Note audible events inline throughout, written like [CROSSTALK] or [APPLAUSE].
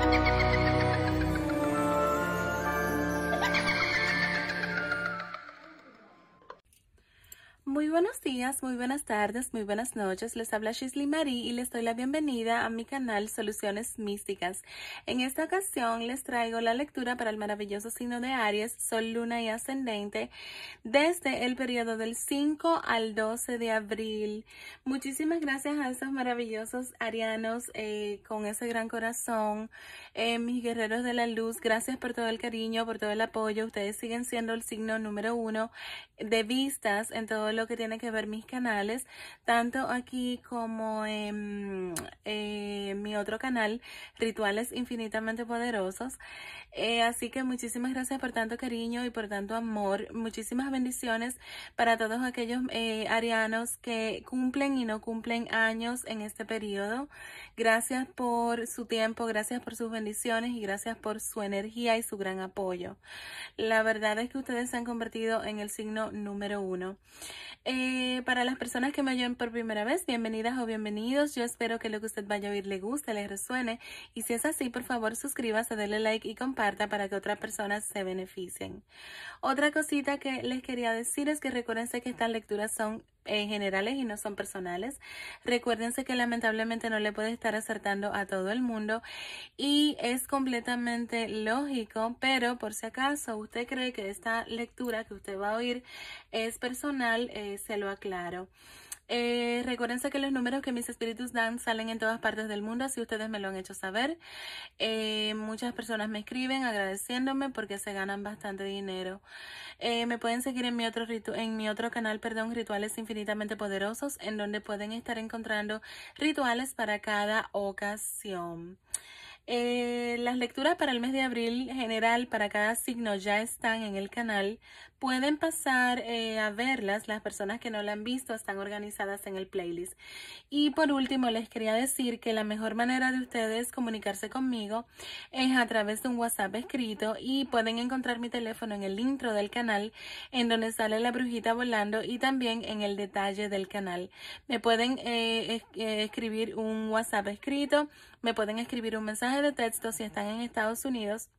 ハハハハ buenos días, muy buenas tardes, muy buenas noches. Les habla Shisley Marie y les doy la bienvenida a mi canal Soluciones Místicas. En esta ocasión les traigo la lectura para el maravilloso signo de Aries, Sol, Luna y Ascendente desde el periodo del 5 al 12 de abril. Muchísimas gracias a esos maravillosos arianos eh, con ese gran corazón, eh, mis guerreros de la luz. Gracias por todo el cariño, por todo el apoyo. Ustedes siguen siendo el signo número uno de vistas en todo lo que tiene que ver mis canales, tanto aquí como en, eh, mi otro canal, Rituales Infinitamente Poderosos. Eh, así que muchísimas gracias por tanto cariño y por tanto amor. Muchísimas bendiciones para todos aquellos eh, arianos que cumplen y no cumplen años en este periodo. Gracias por su tiempo, gracias por sus bendiciones y gracias por su energía y su gran apoyo. La verdad es que ustedes se han convertido en el signo número uno. Eh, para las personas que me oyen por primera vez, bienvenidas o bienvenidos. Yo espero que lo que usted vaya a oír le guste, les resuene. Y si es así, por favor, suscríbase, denle like y comparta para que otras personas se beneficien. Otra cosita que les quería decir es que recuérdense que estas lecturas son en generales y no son personales. Recuérdense que lamentablemente no le puede estar acertando a todo el mundo y es completamente lógico, pero por si acaso usted cree que esta lectura que usted va a oír es personal, eh, se lo aclaro. Eh, recuerden que los números que mis espíritus dan salen en todas partes del mundo, así ustedes me lo han hecho saber. Eh, muchas personas me escriben agradeciéndome porque se ganan bastante dinero. Eh, me pueden seguir en mi otro en mi otro canal, perdón, Rituales Infinitamente Poderosos, en donde pueden estar encontrando rituales para cada ocasión. las lecturas para el mes de abril general para cada signo ya están en el canal, Pueden pasar eh, a verlas, las personas que no la han visto están organizadas en el playlist. Y por último, les quería decir que la mejor manera de ustedes comunicarse conmigo es a través de un WhatsApp escrito y pueden encontrar mi teléfono en el intro del canal, en donde sale la brujita volando y también en el detalle del canal. Me pueden eh, eh, escribir un WhatsApp escrito, me pueden escribir un mensaje de texto si están en Estados Unidos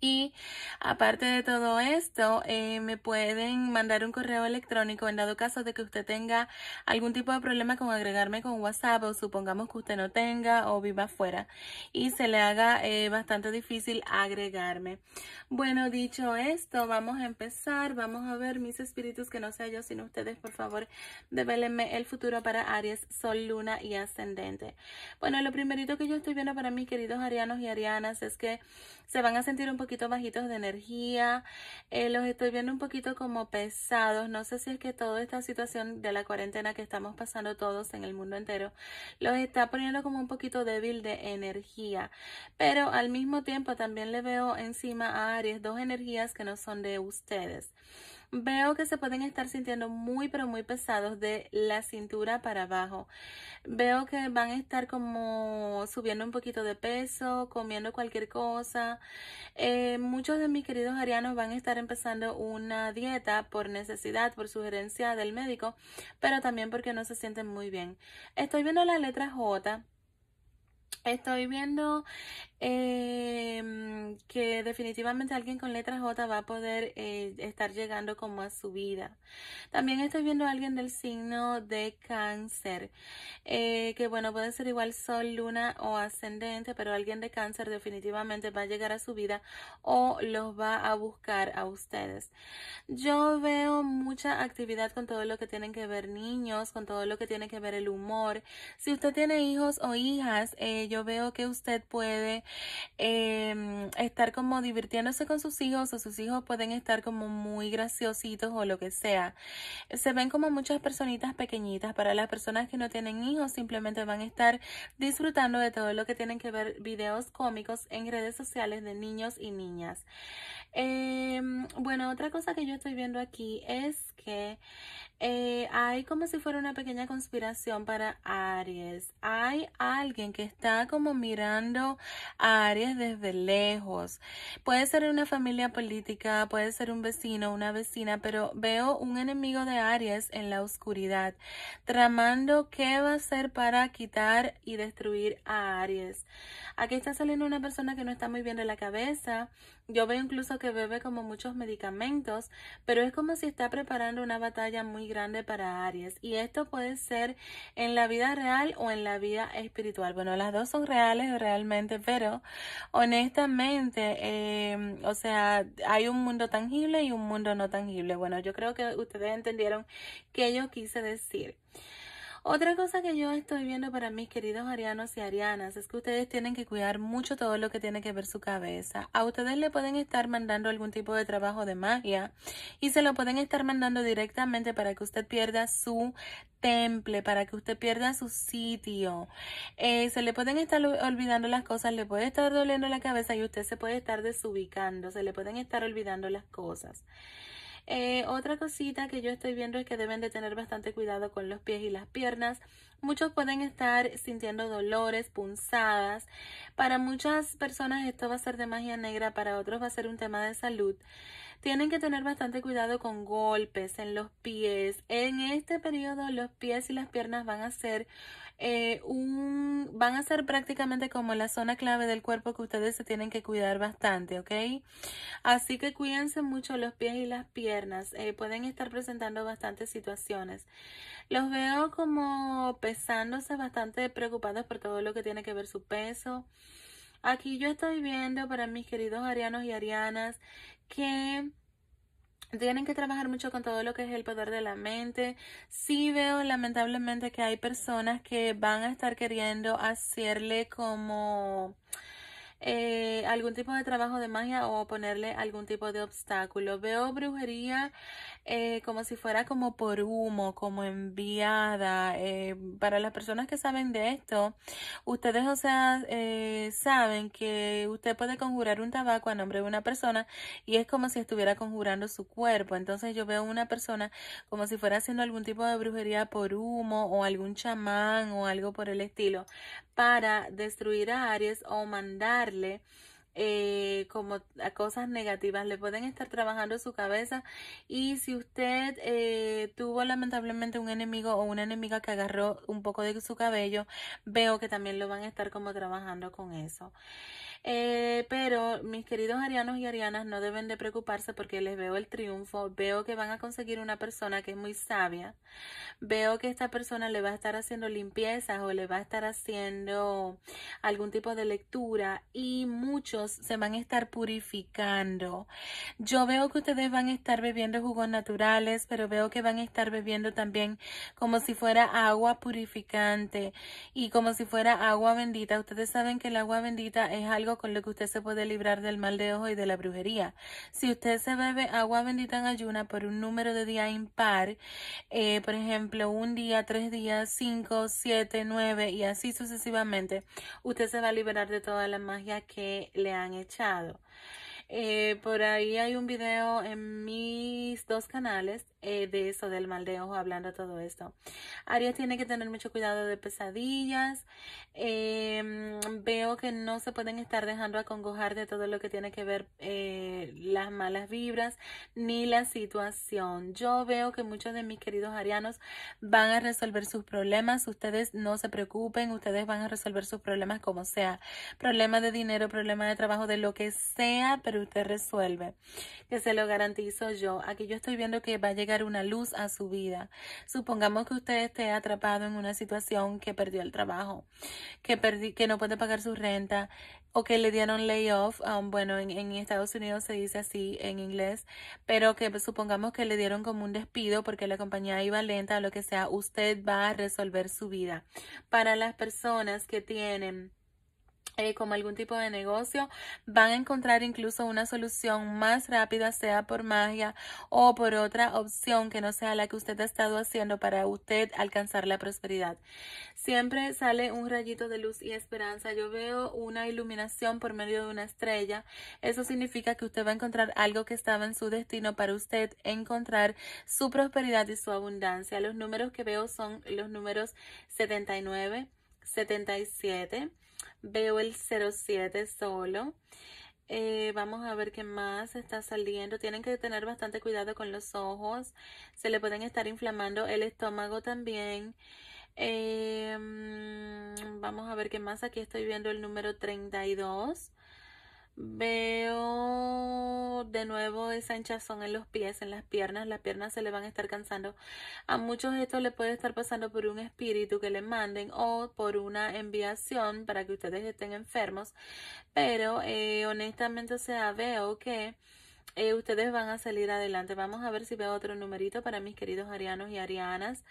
y aparte de todo esto, eh, me pueden mandar un correo electrónico en dado caso de que usted tenga algún tipo de problema con agregarme con WhatsApp o supongamos que usted no tenga o viva afuera y se le haga eh, bastante difícil agregarme. Bueno, dicho esto, vamos a empezar. Vamos a ver mis espíritus que no sea yo sino ustedes, por favor, develenme el futuro para Aries, Sol, Luna y Ascendente. Bueno, lo primerito que yo estoy viendo para mis queridos arianos y arianas es que se van a sentir un poquito bajitos de energía, eh, los estoy viendo un poquito como pesados, no sé si es que toda esta situación de la cuarentena que estamos pasando todos en el mundo entero, los está poniendo como un poquito débil de energía, pero al mismo tiempo también le veo encima a Aries dos energías que no son de ustedes veo que se pueden estar sintiendo muy pero muy pesados de la cintura para abajo. Veo que van a estar como subiendo un poquito de peso, comiendo cualquier cosa, eh, muchos de mis queridos arianos van a estar empezando una dieta por necesidad, por sugerencia del médico, pero también porque no se sienten muy bien. Estoy viendo la letra J. Estoy viendo Em, que definitivamente alguien con letra J va a poder eh, estar llegando como a su vida. También estoy viendo a alguien del signo de cáncer, eh, que bueno, puede ser igual sol, luna o ascendente, pero alguien de cáncer definitivamente va a llegar a su vida o los va a buscar a ustedes. Yo veo mucha actividad con todo lo que tienen que ver niños, con todo lo que tiene que ver el humor. Si usted tiene hijos o hijas, eh, yo veo que usted puede Em, estar como divirtiéndose con sus hijos o sus hijos pueden estar como muy graciositos o lo que sea. Se ven como muchas personitas pequeñitas. Para las personas que no tienen hijos, simplemente van a estar disfrutando de todo lo que tienen que ver videos cómicos en redes sociales de niños y niñas. Em, bueno, otra cosa que yo estoy viendo aquí es que eh, hay como si fuera una pequeña conspiración para Aries. Hay alguien que está como mirando a Aries desde lejos. Puede ser una familia política, puede ser un vecino, una vecina, pero veo un enemigo de Aries en la oscuridad, tramando qué va a hacer para quitar y destruir a Aries. Aquí está saliendo una persona que no está muy bien de la cabeza. Yo veo incluso que bebe como muchos medicamentos, pero es como si está preparando una batalla muy grande para Aries y esto puede ser en la vida real o en la vida espiritual. Bueno, las dos son reales realmente, pero honestamente, em, o sea, hay un mundo tangible y un mundo no tangible. Bueno, yo creo que ustedes entendieron que yo quise decir. Otra cosa que yo estoy viendo para mis queridos arianos y arianas es que ustedes tienen que cuidar mucho todo lo que tiene que ver su cabeza. A ustedes le pueden estar mandando algún tipo de trabajo de magia y se lo pueden estar mandando directamente para que usted pierda su temple, para que usted pierda su sitio. Eh, se le pueden estar olvidando las cosas, le puede estar doliendo la cabeza y usted se puede estar desubicando, se le pueden estar olvidando las cosas. Eh, otra cosita que yo estoy viendo es que deben de tener bastante cuidado con los pies y las piernas. Muchos pueden estar sintiendo dolores, punzadas. Para muchas personas esto va a ser de magia negra, para otros va a ser un tema de salud. Tienen que tener bastante cuidado con golpes en los pies. En este periodo los pies y las piernas van a ser eh, van a ser prácticamente como la zona clave del cuerpo que ustedes se tienen que cuidar bastante, ¿ok? Así que cuídense mucho los pies y las piernas. Eh, pueden estar presentando bastantes situaciones. Los veo como pesándose, bastante preocupados por todo lo que tiene que ver su peso. Aquí yo estoy viendo para mis queridos arianos y arianas que tienen que trabajar mucho con todo lo que es el poder de la mente. Sí veo lamentablemente que hay personas que van a estar queriendo hacerle como eh, algún tipo de trabajo de magia o ponerle algún tipo de obstáculo. Veo brujería eh, como si fuera como por humo, como enviada. Eh, para las personas que saben de esto, ustedes, o sea, saben que usted puede conjurar un tabaco a nombre de una persona y es como si estuviera conjurando su cuerpo. Entonces yo veo una persona como si fuera haciendo algún tipo de brujería por humo o algún chamán o algo por el estilo para destruir a Aries o mandar eh, como a cosas negativas, le pueden estar trabajando su cabeza y si usted eh, tuvo lamentablemente un enemigo o una enemiga que agarró un poco de su cabello, veo que también lo van a estar como trabajando con eso. Eh, pero mis queridos arianos y arianas no deben de preocuparse porque les veo el triunfo, veo que van a conseguir una persona que es muy sabia, veo que esta persona le va a estar haciendo limpiezas o le va a estar haciendo algún tipo de lectura y muchos se van a estar purificando. Yo veo que ustedes van a estar bebiendo jugos naturales, pero veo que van a estar bebiendo también como si fuera agua purificante y como si fuera agua bendita. Ustedes saben que el agua bendita es algo con lo que usted se puede librar del mal de ojo y de la brujería. Si usted se bebe agua bendita en ayuna por un número de días impar, eh, por ejemplo, un día, tres días, cinco, siete, nueve y así sucesivamente, usted se va a liberar de toda la magia que le han echado. Eh, por ahí hay un video en mis dos canales eh, de eso, del mal de ojo, hablando todo esto. Arias tiene que tener mucho cuidado de pesadillas. Em, veo que no se pueden estar dejando acongojar de todo lo que tiene que ver eh, las malas vibras ni la situación. Yo veo que muchos de mis queridos arianos van a resolver sus problemas. Ustedes no se preocupen, ustedes van a resolver sus problemas como sea. Problemas de dinero, problema de trabajo, de lo que sea, pero usted resuelve. Que se lo garantizo yo. Aquí yo estoy viendo que va a llegar una luz a su vida. Supongamos que usted esté atrapado en una situación que perdió el trabajo, que, que no puede pagar su renta, o que le dieron layoff, um, bueno, en, en, Estados Unidos se dice así en inglés, pero que supongamos que le dieron como un despido porque la compañía iba lenta o lo que sea, usted va a resolver su vida. Para las personas que tienen eh, como algún tipo de negocio, van a encontrar incluso una solución más rápida, sea por magia o por otra opción que no sea la que usted ha estado haciendo para usted alcanzar la prosperidad. Siempre sale un rayito de luz y esperanza. Yo veo una iluminación por medio de una estrella. Eso significa que usted va a encontrar algo que estaba en su destino para usted encontrar su prosperidad y su abundancia. Los números que veo son los números 79, 77. Veo el 07 solo. Eh, vamos a ver qué más está saliendo. Tienen que tener bastante cuidado con los ojos. Se le pueden estar inflamando el estómago también. Em, vamos a ver qué más. Aquí estoy viendo el número 32. Veo de nuevo esa hinchazón en los pies, en las piernas, las piernas se le van a estar cansando. A muchos de esto le puede estar pasando por un espíritu que le manden o por una enviación para que ustedes estén enfermos, pero eh, honestamente o sea, veo que... Eh, ustedes van a salir adelante. Vamos a ver si veo otro numerito para mis queridos arianos y arianas.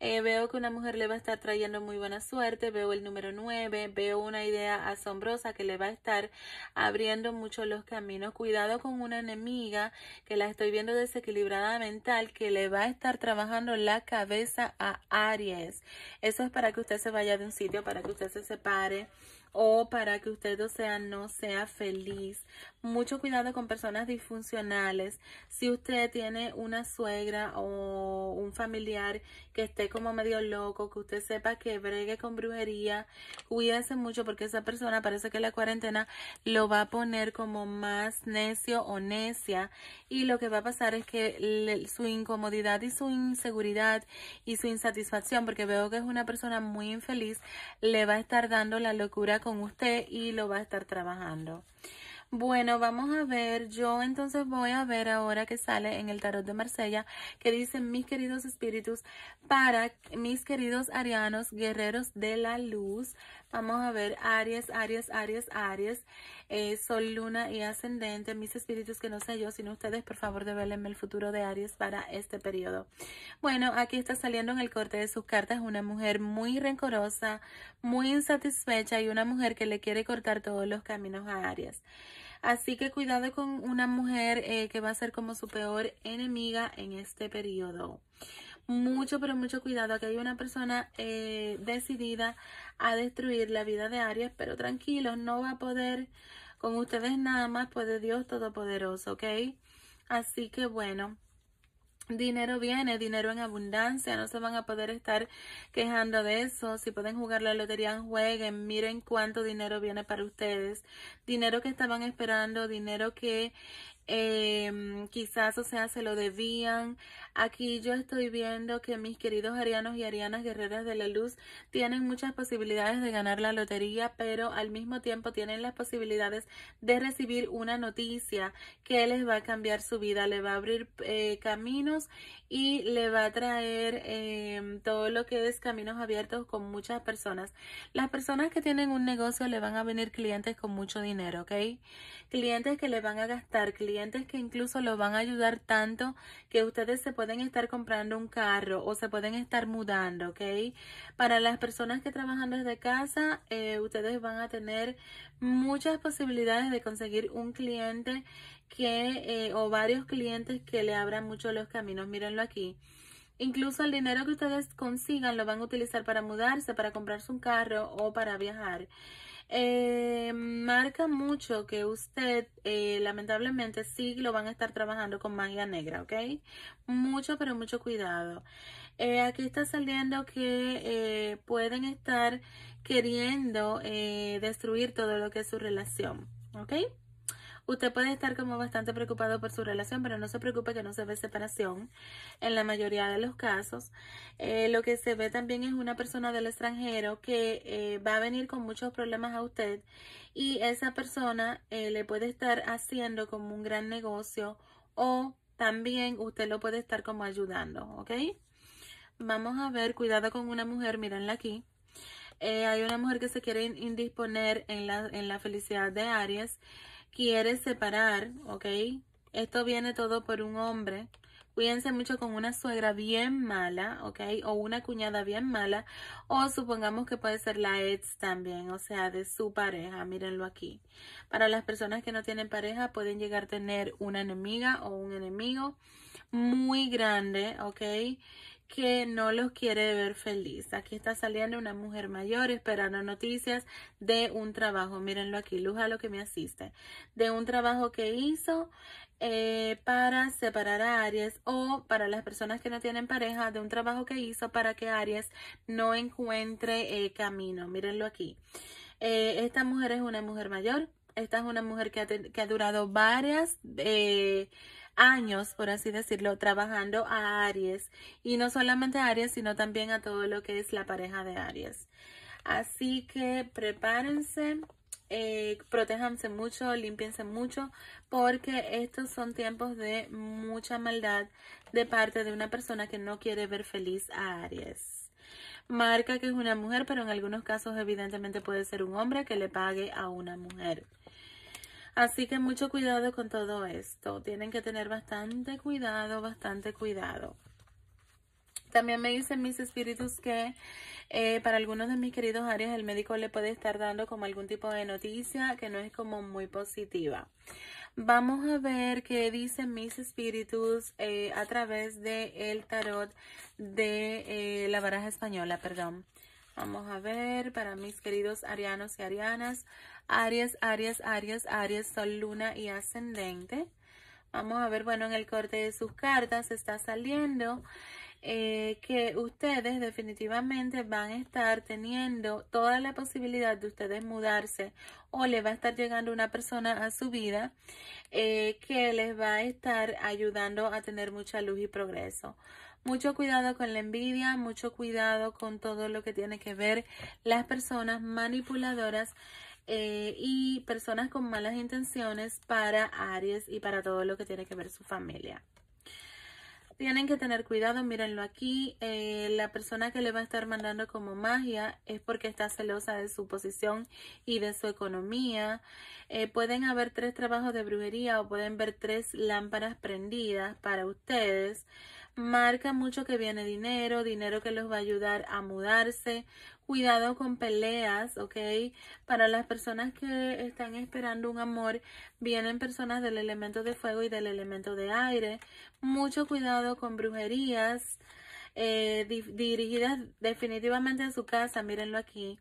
Eh, veo que una mujer le va a estar trayendo muy buena suerte. Veo el número 9. Veo una idea asombrosa que le va a estar abriendo mucho los caminos. Cuidado con una enemiga que la estoy viendo desequilibrada mental que le va a estar trabajando la cabeza a Aries. Eso es para que usted se vaya de un sitio, para que usted se separe o para que usted, o sea, no sea feliz, mucho cuidado con personas disfuncionales. Si usted tiene una suegra o un familiar que esté como medio loco, que usted sepa que bregue con brujería, cuídese mucho porque esa persona parece que la cuarentena lo va a poner como más necio o necia y lo que va a pasar es que su incomodidad y su inseguridad y su insatisfacción, porque veo que es una persona muy infeliz, le va a estar dando la locura con usted y lo va a estar trabajando. Bueno, vamos a ver, yo entonces voy a ver ahora que sale en el tarot de Marsella, que dice mis queridos espíritus, para mis queridos arianos, guerreros de la luz, Vamos a ver Aries, Aries, Aries, Aries, eh, Sol, Luna y Ascendente. Mis espíritus que no sé yo, sino ustedes, por favor, develenme el futuro de Aries para este periodo. Bueno, aquí está saliendo en el corte de sus cartas una mujer muy rencorosa, muy insatisfecha y una mujer que le quiere cortar todos los caminos a Aries. Así que cuidado con una mujer eh, que va a ser como su peor enemiga en este periodo mucho, pero mucho cuidado. Aquí hay una persona eh, decidida a destruir la vida de Aries, pero tranquilos, no va a poder con ustedes nada más, pues, de Dios Todopoderoso, ¿ok? Así que bueno. Dinero viene, dinero en abundancia, no se van a poder estar quejando de eso. Si pueden jugar la lotería, jueguen, miren cuánto dinero viene para ustedes. Dinero que estaban esperando, dinero que eh, quizás, o sea, se lo debían. Aquí yo estoy viendo que mis queridos arianos y arianas guerreras de la luz tienen muchas posibilidades de ganar la lotería, pero al mismo tiempo tienen las posibilidades de recibir una noticia que les va a cambiar su vida, le va a abrir eh, caminos y le va a traer em, todo lo que es caminos abiertos con muchas personas. Las personas que tienen un negocio le van a venir clientes con mucho dinero, ¿ok? Clientes que le van a gastar, clientes que incluso lo van a ayudar tanto que ustedes se pueden estar comprando un carro o se pueden estar mudando, ¿ok? Para las personas que trabajan desde casa, eh, ustedes van a tener muchas posibilidades de conseguir un cliente que eh, o varios clientes que le abran mucho los caminos. Mírenlo aquí. Incluso el dinero que ustedes consigan lo van a utilizar para mudarse, para comprarse un carro o para viajar. Eh, marca mucho que usted eh, lamentablemente sí lo van a estar trabajando con magia negra, ¿ok? Mucho, pero mucho cuidado. Eh, aquí está saliendo que pueden estar queriendo destruir todo lo que es su relación, ¿ok? Usted puede estar como bastante preocupado por su relación, pero no se preocupe que no se ve separación en la mayoría de los casos. Eh, lo que se ve también es una persona del extranjero que eh, va a venir con muchos problemas a usted y esa persona eh, le puede estar haciendo como un gran negocio o también usted lo puede estar como ayudando, ¿ok? Vamos a ver, cuidado con una mujer, mírenla aquí. hay una mujer que se quiere indisponer en la, en la felicidad de Aries quiere separar, ¿ok? Esto viene todo por un hombre. Cuídense mucho con una suegra bien mala, ¿ok? O una cuñada bien mala. O supongamos que puede ser la ex también, o sea, de su pareja. Mírenlo aquí. Para las personas que no tienen pareja, pueden llegar a tener una enemiga o un enemigo muy grande, ¿ok? que no los quiere ver feliz. Aquí está saliendo una mujer mayor esperando noticias de un trabajo. Mírenlo aquí, luz a lo que me asiste. De un trabajo que hizo eh, para separar a Aries o para las personas que no tienen pareja de un trabajo que hizo para que Aries no encuentre eh, camino. Mírenlo aquí. Eh, esta mujer es una mujer mayor. Esta es una mujer que que ha durado varias años, por así decirlo, trabajando a Aries. Y no solamente a Aries, sino también a todo lo que es la pareja de Aries. Así que prepárense, eh, protéjanse mucho, limpiense mucho, porque estos son tiempos de mucha maldad de parte de una persona que no quiere ver feliz a Aries marca que es una mujer, pero en algunos casos evidentemente puede ser un hombre que le pague a una mujer. Así que mucho cuidado con todo esto. Tienen que tener bastante cuidado, bastante cuidado. También me dicen mis espíritus que eh, para algunos de mis queridos áreas el médico le puede estar dando como algún tipo de noticia que no es como muy positiva. Vamos a ver qué dicen mis espíritus eh, a través del el tarot de eh, la baraja española, perdón. Vamos a ver para mis queridos arianos y arianas. Aries, Aries, Aries, Aries, Sol, Luna y Ascendente. Vamos a ver, bueno, en el corte de sus cartas está saliendo eh, que ustedes definitivamente van a estar teniendo toda la posibilidad de ustedes mudarse o le va a estar llegando una persona a su vida eh, que les va a estar ayudando a tener mucha luz y progreso. Mucho cuidado con la envidia, mucho cuidado con todo lo que tiene que ver las personas manipuladoras eh, y personas con malas intenciones para Aries y para todo lo que tiene que ver su familia tienen que tener cuidado, mírenlo aquí, eh, la persona que le va a estar mandando como magia es porque está celosa de su posición y de su economía. Eh, pueden haber tres trabajos de brujería o pueden ver tres lámparas prendidas para ustedes Marca mucho que viene dinero, dinero que los va a ayudar a mudarse. Cuidado con peleas, ¿ok? Para las personas que están esperando un amor, vienen personas del elemento de fuego y del elemento de aire. Mucho cuidado con brujerías eh, dirigidas definitivamente a su casa, mírenlo aquí,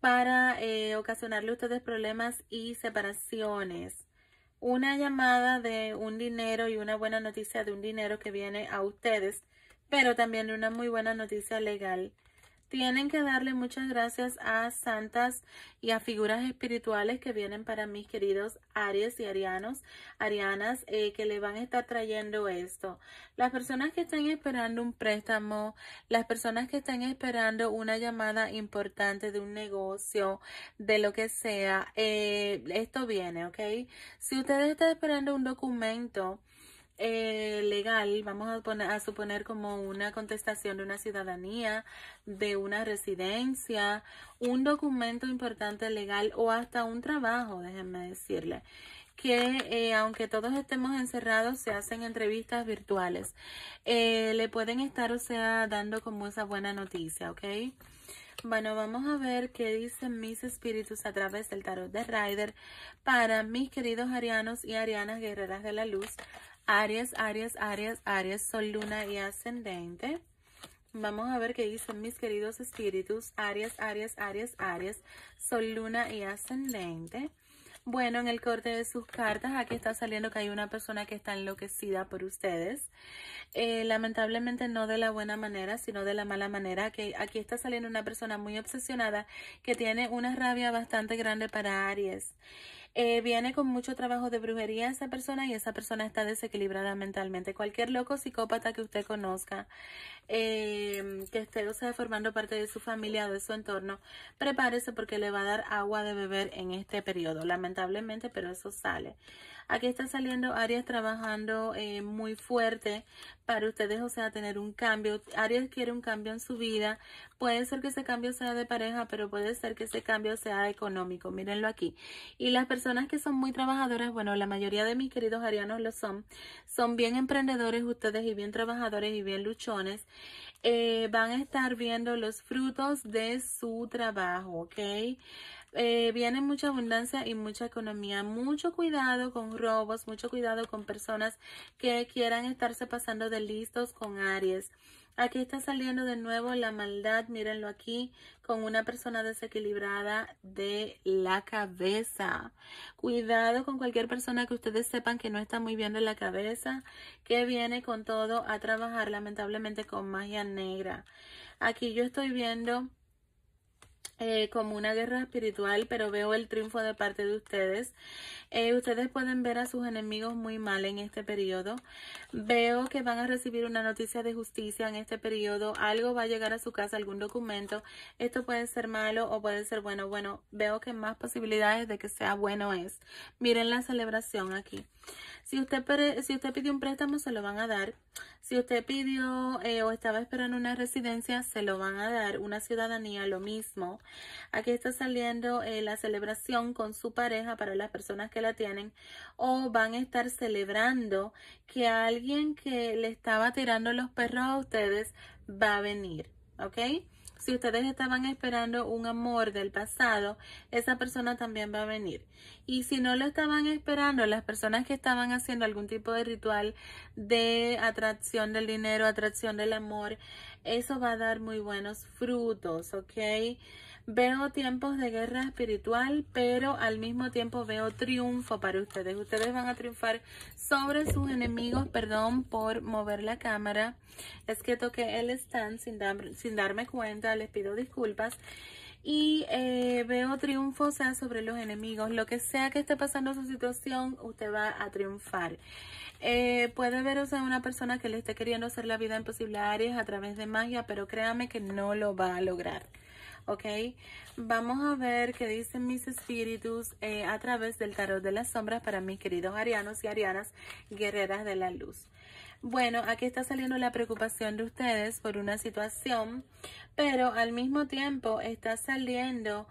para eh, ocasionarle ustedes problemas y separaciones una llamada de un dinero y una buena noticia de un dinero que viene a ustedes, pero también una muy buena noticia legal tienen que darle muchas gracias a santas y a figuras espirituales que vienen para mis queridos Aries y Arianos, Arianas, eh, que le van a estar trayendo esto. Las personas que están esperando un préstamo, las personas que están esperando una llamada importante de un negocio, de lo que sea, eh, esto viene, ¿ok? Si ustedes están esperando un documento, eh, legal, vamos a, suponer como una contestación de una ciudadanía, de una residencia, un documento importante legal o hasta un trabajo, déjenme decirle que eh, aunque todos estemos encerrados, se hacen entrevistas virtuales. Eh, le pueden estar, o sea, dando como esa buena noticia, ¿ok? Bueno, vamos a ver qué dicen mis espíritus a través del tarot de Rider para mis queridos arianos y arianas guerreras de la luz Aries, Aries, Aries, Aries, Sol, Luna y Ascendente. Vamos a ver qué dicen mis queridos espíritus. Aries, Aries, Aries, Aries, Sol, Luna y Ascendente. Bueno, en el corte de sus cartas, aquí está saliendo que hay una persona que está enloquecida por ustedes. Eh, lamentablemente no de la buena manera, sino de la mala manera. Que aquí está saliendo una persona muy obsesionada que tiene una rabia bastante grande para Aries. Eh, viene con mucho trabajo de brujería esa persona y esa persona está desequilibrada mentalmente. Cualquier loco psicópata que usted conozca, em, que esté formando parte de su familia, o de su entorno, prepárese porque le va a dar agua de beber en este periodo, lamentablemente, pero eso sale. Aquí está saliendo Arias trabajando eh, muy fuerte para ustedes, o sea, tener un cambio. Arias quiere un cambio en su vida. Puede ser que ese cambio sea de pareja, pero puede ser que ese cambio sea económico. Mírenlo aquí. Y las personas que son muy trabajadoras, bueno, la mayoría de mis queridos arianos lo son. Son bien emprendedores ustedes y bien trabajadores y bien luchones. Eh, van a estar viendo los frutos de su trabajo, ¿ok? Eh, viene mucha abundancia y mucha economía. Mucho cuidado con robos, mucho cuidado con personas que quieran estarse pasando de listos con Aries. Aquí está saliendo de nuevo la maldad, mírenlo aquí, con una persona desequilibrada de la cabeza. Cuidado con cualquier persona que ustedes sepan que no está muy bien de la cabeza, que viene con todo a trabajar lamentablemente con magia negra. Aquí yo estoy viendo eh, como una guerra espiritual, pero veo el triunfo de parte de ustedes. Eh, ustedes pueden ver a sus enemigos muy mal en este periodo. Veo que van a recibir una noticia de justicia en este periodo. Algo va a llegar a su casa, algún documento. Esto puede ser malo o puede ser bueno. Bueno, veo que más posibilidades de que sea bueno es. Miren la celebración aquí. Si usted, si usted pidió un préstamo, se lo van a dar. Si usted pidió eh, o estaba esperando una residencia, se lo van a dar. Una ciudadanía, lo mismo. Aquí está saliendo eh, la celebración con su pareja para las personas que la tienen o van a estar celebrando que alguien que le estaba tirando los perros a ustedes va a venir, ¿ok? Si ustedes estaban esperando un amor del pasado, esa persona también va a venir. Y si no lo estaban esperando, las personas que estaban haciendo algún tipo de ritual de atracción del dinero, atracción del amor, eso va a dar muy buenos frutos, ¿ok? Veo tiempos de guerra espiritual, pero al mismo tiempo veo triunfo para ustedes. Ustedes van a triunfar sobre sus enemigos. Perdón por mover la cámara. Es que toqué el stand sin, sin darme cuenta. Les pido disculpas y eh, veo triunfo o sea, sobre los enemigos. Lo que sea que esté pasando su situación, usted va a triunfar. Eh, puede ver sea, una persona que le esté queriendo hacer la vida imposible a Aries a través de magia, pero créame que no lo va a lograr. ¿ok? Vamos a ver qué dicen mis espíritus eh, a través del tarot de las sombras para mis queridos arianos y arianas guerreras de la luz. Bueno, aquí está saliendo la preocupación de ustedes por una situación, pero al mismo tiempo está saliendo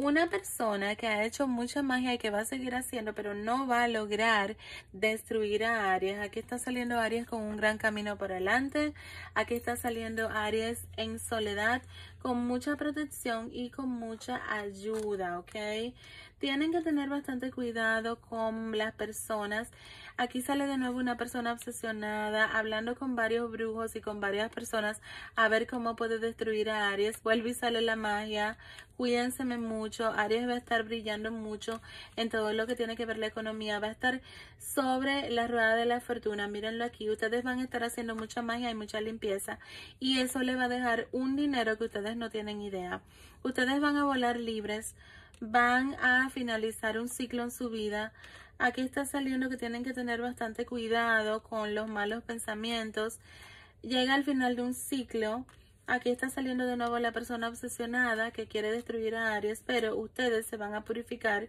una persona que ha hecho mucha magia y que va a seguir haciendo, pero no va a lograr destruir a Aries. Aquí está saliendo Aries con un gran camino por delante. Aquí está saliendo Aries en soledad, con mucha protección y con mucha ayuda, ¿ok? Tienen que tener bastante cuidado con las personas. Aquí sale de nuevo una persona obsesionada, hablando con varios brujos y con varias personas a ver cómo puede destruir a Aries. Vuelve y sale la magia. Cuídense mucho. Aries va a estar brillando mucho en todo lo que tiene que ver la economía. Va a estar sobre la rueda de la fortuna. Mírenlo aquí. Ustedes van a estar haciendo mucha magia y mucha limpieza. Y eso le va a dejar un dinero que ustedes no tienen idea. Ustedes van a volar libres van a finalizar un ciclo en su vida. Aquí está saliendo que tienen que tener bastante cuidado con los malos pensamientos. Llega al final de un ciclo. Aquí está saliendo de nuevo la persona obsesionada que quiere destruir a Aries, pero ustedes se van a purificar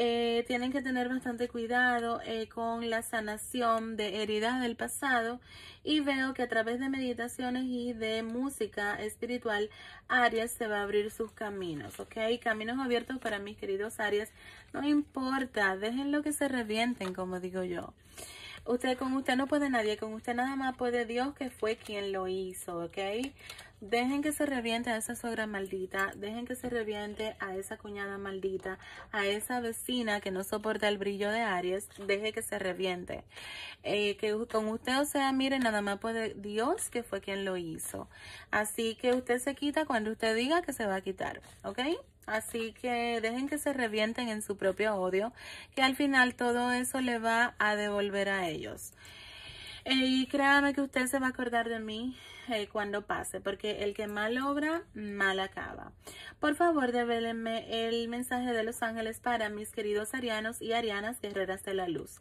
eh, tienen que tener bastante cuidado eh, con la sanación de heridas del pasado y veo que a través de meditaciones y de música espiritual, Arias se va a abrir sus caminos, ¿ok? Caminos abiertos para mis queridos Arias. no importa, déjenlo que se revienten, como digo yo. Usted con usted no puede nadie, con usted nada más puede Dios que fue quien lo hizo, ¿ok? Dejen que se reviente a esa suegra maldita, dejen que se reviente a esa cuñada maldita, a esa vecina que no soporta el brillo de Aries, deje que se reviente. Eh, que con usted, o sea, mire, nada más puede Dios que fue quien lo hizo. Así que usted se quita cuando usted diga que se va a quitar, ¿ok? Así que dejen que se revienten en su propio odio, que al final todo eso le va a devolver a ellos. Eh, y créame que usted se va a acordar de mí eh, cuando pase, porque el que mal obra, mal acaba. Por favor, devélenme el mensaje de los ángeles para mis queridos arianos y arianas guerreras de la luz.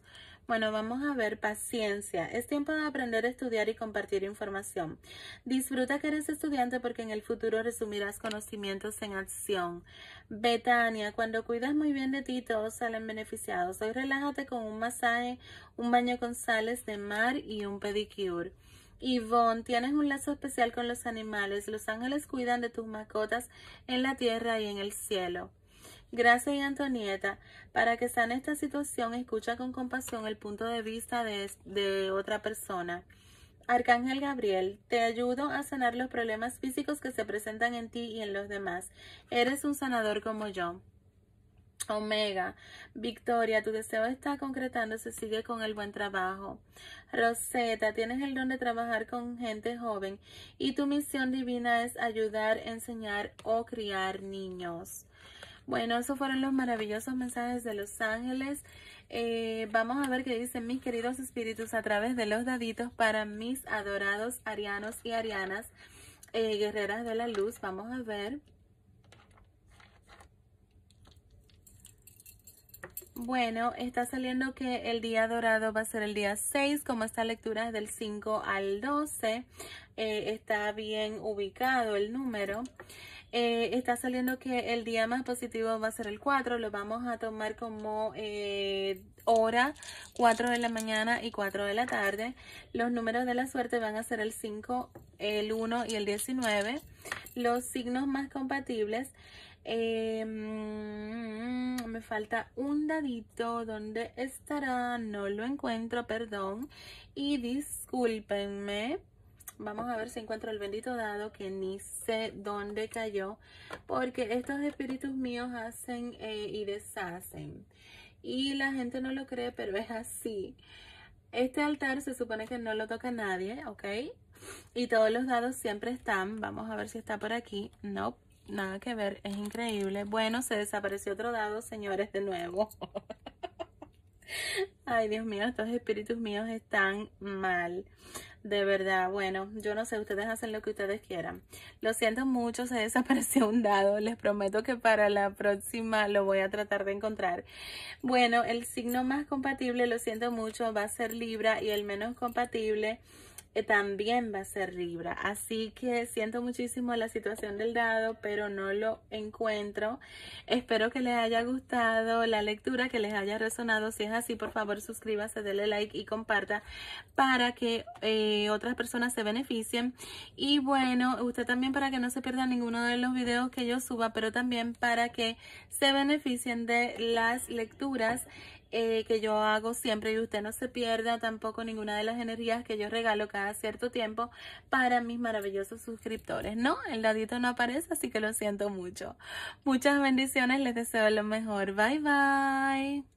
Bueno, vamos a ver paciencia. Es tiempo de aprender estudiar y compartir información. Disfruta que eres estudiante porque en el futuro resumirás conocimientos en acción. Betania, cuando cuidas muy bien de ti, todos salen beneficiados. Hoy relájate con un masaje, un baño con sales de mar y un pedicure. Yvonne, tienes un lazo especial con los animales. Los ángeles cuidan de tus mascotas en la tierra y en el cielo. Gracias y Antonieta, para que sane esta situación, escucha con compasión el punto de vista de, otra persona. Arcángel Gabriel, te ayudo a sanar los problemas físicos que se presentan en ti y en los demás. Eres un sanador como yo. Omega, Victoria, tu deseo está concretándose, sigue con el buen trabajo. Rosetta, tienes el don de trabajar con gente joven y tu misión divina es ayudar, enseñar o criar niños. Bueno, esos fueron los maravillosos mensajes de los ángeles. Eh, vamos a ver qué dicen mis queridos espíritus a través de los daditos para mis adorados arianos y arianas, eh, guerreras de la luz. Vamos a ver. Bueno, está saliendo que el día dorado va a ser el día 6, como esta lectura del 5 al 12. Eh, está bien ubicado el número. Eh, está saliendo que el día más positivo va a ser el 4. Lo vamos a tomar como eh, hora 4 de la mañana y 4 de la tarde. Los números de la suerte van a ser el 5, el 1 y el 19. Los signos más compatibles. Em, me falta un dadito. ¿Dónde estará? No lo encuentro, perdón. Y discúlpenme. Vamos a ver si encuentro el bendito dado que ni sé dónde cayó. Porque estos espíritus míos hacen eh, y deshacen. Y la gente no lo cree, pero es así. Este altar se supone que no lo toca nadie, ¿ok? Y todos los dados siempre están. Vamos a ver si está por aquí. No, nada que ver. Es increíble. Bueno, se desapareció otro dado, señores, de nuevo. [LAUGHS] Ay, Dios mío, estos espíritus míos están mal. De verdad, bueno, yo no sé, ustedes hacen lo que ustedes quieran. Lo siento mucho, se desapareció un dado. Les prometo que para la próxima lo voy a tratar de encontrar. Bueno, el signo más compatible, lo siento mucho, va a ser Libra y el menos compatible. Eh, también va a ser Libra. Así que siento muchísimo la situación del dado, pero no lo encuentro. Espero que les haya gustado la lectura, que les haya resonado. Si es así, por favor suscríbase, denle like y comparta para que eh, otras personas se beneficien. Y bueno, usted también para que no se pierda ninguno de los videos que yo suba, pero también para que se beneficien de las lecturas. Eh, que yo hago siempre y usted no se pierda tampoco ninguna de las energías que yo regalo cada cierto tiempo para mis maravillosos suscriptores. No, el ladito no aparece, así que lo siento mucho. Muchas bendiciones, les deseo lo mejor. Bye bye.